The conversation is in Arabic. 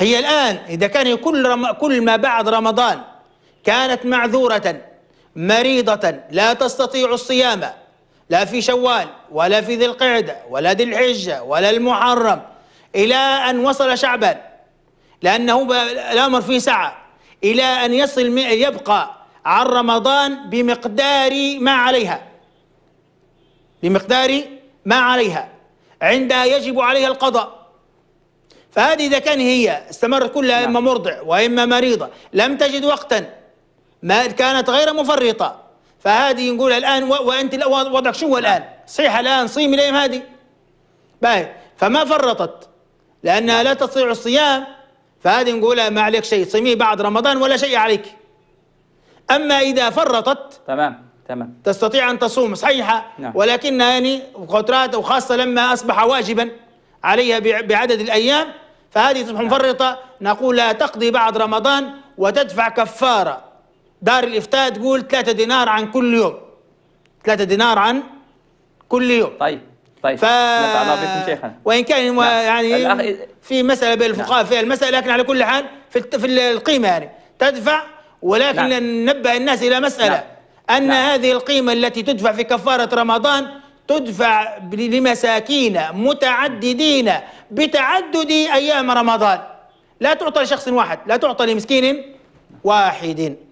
هي الآن إذا كان كل, رم كل ما بعد رمضان كانت معذورة مريضة لا تستطيع الصيام لا في شوال ولا في ذي القعدة ولا ذي الحجة ولا المحرم إلى أن وصل شعبان لأنه الأمر في سعة إلى أن يصل يبقى عن رمضان بمقدار ما عليها بمقدار ما عليها عندها يجب عليها القضاء فهذه إذا كان هي استمرت كلها إما نعم. مرضع وإما مريضة لم تجد وقتا ما كانت غير مفرطة فهذه نقول الآن وأنت وضعك شو نعم. الآن صحيح الآن صيم الأيام هذه باهي فما فرطت لأنها لا تستطيع الصيام فهذه نقول ما عليك شيء صيمي بعد رمضان ولا شيء عليك أما إذا فرطت تمام تمام تستطيع أن تصوم صحيحة نعم. ولكنها يعني قدرات وخاصة لما أصبح واجبا عليها بعدد الأيام فهذه تصبح مفرطة نقول لا تقضي بعد رمضان وتدفع كفارة دار الإفتاء تقول 3 دينار عن كل يوم 3 دينار عن كل يوم طيب طيب ف... وان كان نعم. يعني الأخ... في مساله بين الفقهاء نعم. فيها المساله لكن على كل حال في في القيمه يعني تدفع ولكن نعم. ننبه الناس الى مساله نعم. ان نعم. هذه القيمه التي تدفع في كفاره رمضان تدفع لمساكين متعددين بتعدد أيام رمضان لا تعطى لشخص واحد لا تعطى لمسكين واحد